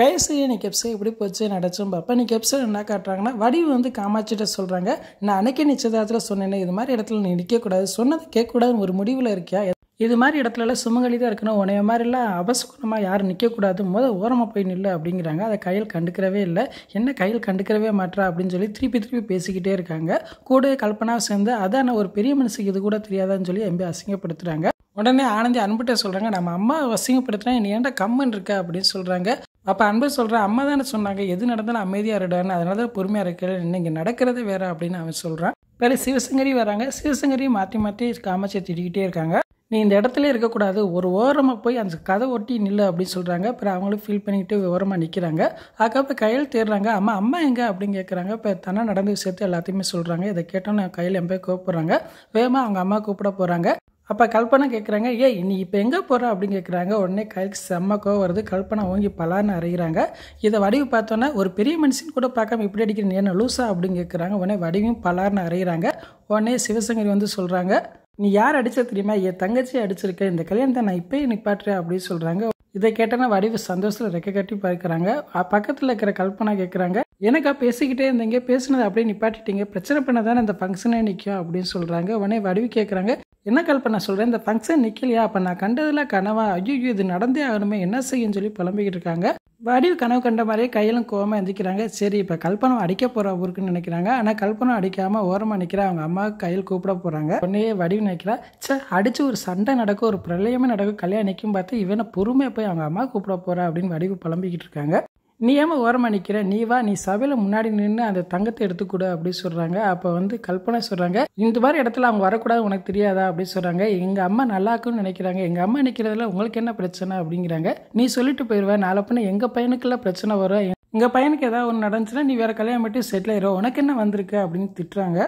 கைசையை நீ எபிசோட் எப்படி போச்சு நடிச்சும் பார்ப்பேன் இன்னைக்கு என்ன காட்டுறாங்கன்னா வடிவு வந்து காமாட்சிகிட்ட சொல்கிறாங்க நான் அன்னைக்கு நிச்சயதாரத்தில் சொன்னேன்னே இது மாதிரி இடத்துல நீ நிற்கக்கூடாது சொன்னது கேட்கக்கூடாதுன்னு ஒரு முடிவில் இருக்கியா இது மாதிரி இடத்துலலாம் சுமங்கலி தான் இருக்கணும் உனைய மாதிரிலாம் அபசுகுணமாக யாரும் நிற்கக்கூடாது முதல் ஓரமாக போய் நில்லை அப்படிங்கிறாங்க அதை கையில் கண்டுக்கிறவே இல்லை என்ன கையில் கண்டுக்கிறவே மாட்டா அப்படின்னு சொல்லி திருப்பி திருப்பி பேசிக்கிட்டே இருக்காங்க கூட கல்பனா சேர்ந்து அதான் ஒரு பெரிய மனுஷுக்கு இது கூட தெரியாதான்னு சொல்லி எம்பி அசிங்கப்படுத்துகிறாங்க உடனே ஆனந்தி அன்புட்ட சொல்கிறாங்க நம்ம அம்மா அசிங்கப்படுத்துகிறேன் நீ ஏன்டா கம்மன் இருக்கா அப்படின்னு சொல்கிறாங்க அப்போ அன்பு சொல்கிற அம்மா தானே சொன்னாங்க எது நடந்தாலும் அமைதியாக இருடான்னு அதனால தான் பொறுமையாக இருக்கிறேன் இன்னைக்கு நடக்கிறதே வேறு அப்படின்னு அவன் சொல்கிறான் வேறு சிவசங்கரி வராங்க சிவசங்கரியும் மாற்றி மாற்றி காமாட்சியை திட்டிக்கிட்டே இருக்காங்க நீ இந்த இடத்துல இருக்கக்கூடாது ஒரு ஓரமாக போய் அந்த கதை ஒட்டி நில்லு அப்படின்னு சொல்கிறாங்க அப்புறம் அவங்களும் ஃபீல் பண்ணிக்கிட்டு ஓரமாக நிற்கிறாங்க அதுக்கப்புறம் கையில் தேடுறாங்க அம்மா அம்மா எங்கே அப்படின்னு கேட்குறாங்க இப்போ தானே நடந்த விஷயத்தை எல்லாத்தையுமே சொல்கிறாங்க இதை கேட்டோன்னு கையில் என் போய் கூப்பிட்றாங்க வேகமாக அவங்க அம்மா கூப்பிட போகிறாங்க அப்போ கல்பனை கேட்குறாங்க ஏ நீ இப்போ எங்கே போகிற அப்படின்னு கேட்குறாங்க உடனே கைக்கு செம்ம கோவம் வருது கல்பனை ஓங்கி பலான்னு அறைகிறாங்க இதை வடிவு பார்த்தோன்னே ஒரு பெரிய மனுஷன் கூட பார்க்காம இப்படி அடிக்கிறேன் என்ன லூசா அப்படின்னு கேட்குறாங்க உடனே வடிவும் பலார்னு அறைகிறாங்க உடனே சிவசங்கரி வந்து சொல்கிறாங்க நீ யார் அடித்த தெரியுமா என் தங்கச்சி அடிச்சிருக்க இந்த கல்யாணத்தை நான் இப்போயே நிப்பாட்டுறேன் அப்படின்னு சொல்கிறாங்க இதை கேட்டனா வடிவு சந்தோஷத்தில் ரெக்க கட்டி பார்க்குறாங்க பக்கத்தில் இருக்கிற கல்பனா கேட்குறாங்க எனக்கா பேசிக்கிட்டே இருந்தீங்க பேசுனது அப்படியே நிப்பாட்டிட்டீங்க பிரச்சனை பண்ண தானே இந்த ஃபங்க்ஷனே நிற்கும் அப்படின்னு சொல்கிறாங்க உடனே வடிவு கேட்குறாங்க என்ன கல்பனை சொல்கிறேன் இந்த ஃபங்க்ஷன் நிற்கலையா அப்போ நான் கண்டதில் கனவா ஐயோ இது நடந்தே ஆகணுமே என்ன செய்யும் சொல்லி புலம்பிக்கிட்டு இருக்காங்க வடிவு கனவு கண்ட மாதிரியே கையிலும் கோவமாக எந்திக்கிறாங்க சரி இப்போ கல்பனம் அடிக்க போகிற ஊருக்குன்னு நினைக்கிறாங்க ஆனால் கல்பனம் அடிக்காமல் ஓரமாக நிற்கிறா அவங்க அம்மாவுக்கு கையில் கூப்பிட போகிறாங்க உடனே வடிவு நினைக்கிறா சே அடித்து ஒரு சண்டை நடக்கும் ஒரு பிரளயமே நடக்கும் கல்யாணம் நிற்கும் பார்த்து இவனை பொறுமையாக போய் அவங்க அம்மா கூப்பிட போகிறா அப்படின்னு வடிவு புலம்பிக்கிட்டு இருக்காங்க நீ ஏமா ஓரமாக நிற்கிற நீ வா நீ சபையில் முன்னாடி நின்று அந்த தங்கத்தை எடுத்துக்கூட அப்படின்னு சொல்கிறாங்க அப்போ வந்து கல்பனை சொல்கிறாங்க இந்த மாதிரி இடத்துல அவங்க வரக்கூடாது உனக்கு தெரியாதா அப்படின்னு சொல்கிறாங்க எங்கள் அம்மா நல்லா இருக்குன்னு நினைக்கிறாங்க எங்கள் அம்மா நிற்கிறதுல உங்களுக்கு என்ன பிரச்சனை அப்படிங்கிறாங்க நீ சொல்லிட்டு போயிடுவேன் நாளை பண்ண எங்கள் பையனுக்கெல்லாம் பிரச்சனை வரும் எங்கள் பையனுக்கு ஏதாவது ஒன்று நடந்துச்சுன்னா நீ வேறு கல்யாணம் மட்டும் செட்டில் ஆயிரும் உனக்கு என்ன வந்திருக்கு அப்படின்னு திட்டுறாங்க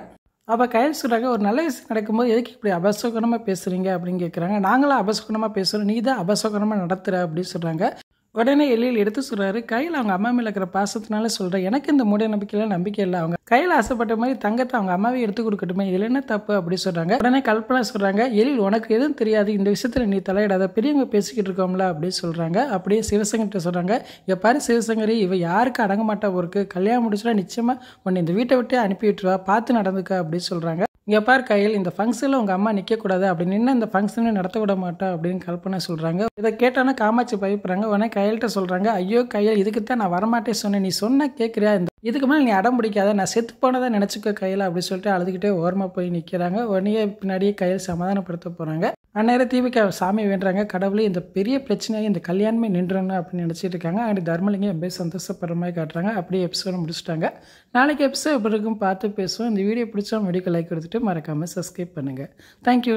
அப்போ கையில் சொல்கிறாங்க ஒரு நல்ல விஷயம் நடக்கும்போது எதுக்கு இப்படி அபசகுணமாக பேசுகிறீங்க அப்படின்னு கேட்குறாங்க நாங்களாம் அபசகுணமாக பேசுகிறோம் நீ தான் அபசகுணமாக நடத்துகிற அப்படின்னு சொல்கிறாங்க உடனே எழில் எடுத்து சொல்கிறாரு கையில் அவங்க அம்மா மேலே இருக்கிற பாசத்தினால சொல்கிறேன் எனக்கு இந்த மூட நம்பிக்கையில் நம்பிக்கை இல்லை அவங்க கையில் ஆசைப்பட்ட மாதிரி தங்கத்தை அவங்க அம்மாவே எடுத்து கொடுக்கட்டுமே இதில் என்ன தப்பு அப்படி சொல்கிறாங்க உடனே கல்பனா சொல்கிறாங்க எழில் உனக்கு எதுவும் தெரியாது இந்த விஷயத்தில் நீ தலையிடாத பெரியவங்க பேசிக்கிட்டு இருக்கோம்ல அப்படின்னு சொல்கிறாங்க அப்படியே சிவசங்கர்கிட்ட சொல்கிறாங்க எப்பாரு சிவசங்கரி இவ யாருக்கு அடங்க மாட்டா ஒருக்கு கல்யாணம் முடிச்சுனா நிச்சயமாக உன்னை இந்த வீட்டை விட்டே அனுப்பி விட்டுருவா பார்த்து நடந்துக்க அப்படின்னு சொல்கிறாங்க இங்கே பார் கையில் இந்த ஃபங்க்ஷனில் உங்கள் அம்மா நிற்கக்கூடாது அப்படின்னு என்ன இந்த ஃபங்க்ஷனை நடத்த விட மாட்டேன் அப்படின்னு கல்பனை சொல்கிறாங்க இதை கேட்டோன்னா காமாட்சி பயப்படுறாங்க உடனே கையல்கிட்ட சொல்கிறாங்க ஐயோ கையில் இதுக்கு தான் நான் வரமாட்டே சொன்னேன் நீ சொன்னால் கேட்குறியா இந்த இதுக்கு மேலே நீ அடம் பிடிக்காத நான் செத்து போனதை நினச்சிக்க கையில் அப்படின்னு சொல்லிட்டு அழுதுகிட்டே ஓரமாக போய் நிற்கிறாங்க உடனே பின்னாடியே கையில் சமாதானப்படுத்த போகிறாங்க அந்நேரம் தீபிக சாமி வேண்டுறாங்க கடவுளே இந்த பெரிய பிரச்சனையை இந்த கல்யாணமே நின்றணும் அப்படின்னு நினச்சிட்டு இருக்காங்க அண்ட் தர்மலிங்கம் எப்படி சந்தோஷப்படுற மாதிரி காட்டுறாங்க அப்படியே எபிசோட முடிச்சுட்டாங்க நாளைக்கு எபிசோட் எப்படி இருக்கும் பார்த்து பேசுவோம் இந்த வீடியோ பிடிச்சா மெடிக்கல் லைக் கொடுத்துட்டு மறக்காமல் சப்ஸ்கிரைப் பண்ணுங்கள் தேங்க்யூ